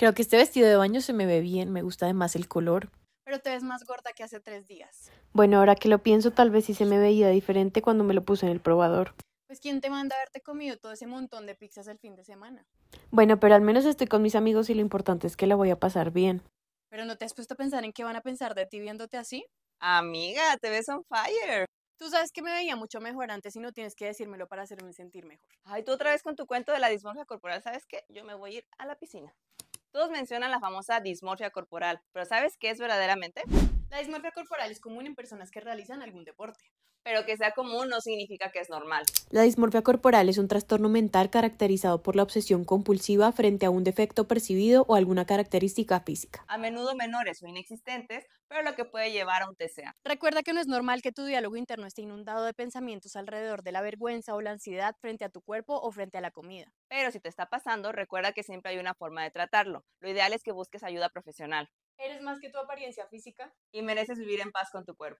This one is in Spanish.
Creo que este vestido de baño se me ve bien, me gusta además el color. Pero te ves más gorda que hace tres días. Bueno, ahora que lo pienso, tal vez sí se me veía diferente cuando me lo puse en el probador. Pues quién te manda a haberte comido todo ese montón de pizzas el fin de semana. Bueno, pero al menos estoy con mis amigos y lo importante es que la voy a pasar bien. Pero no te has puesto a pensar en qué van a pensar de ti viéndote así. Amiga, te ves on fire. Tú sabes que me veía mucho mejor antes y no tienes que decírmelo para hacerme sentir mejor. Ay, tú otra vez con tu cuento de la dismorfia corporal, ¿sabes qué? Yo me voy a ir a la piscina. Todos mencionan la famosa dismorfia corporal, pero ¿sabes qué es verdaderamente? La dismorfia corporal es común en personas que realizan algún deporte. Pero que sea común no significa que es normal. La dismorfia corporal es un trastorno mental caracterizado por la obsesión compulsiva frente a un defecto percibido o alguna característica física. A menudo menores o inexistentes, pero lo que puede llevar a un TCA. Recuerda que no es normal que tu diálogo interno esté inundado de pensamientos alrededor de la vergüenza o la ansiedad frente a tu cuerpo o frente a la comida. Pero si te está pasando, recuerda que siempre hay una forma de tratarlo. Lo ideal es que busques ayuda profesional. Eres más que tu apariencia física y mereces vivir en paz con tu cuerpo.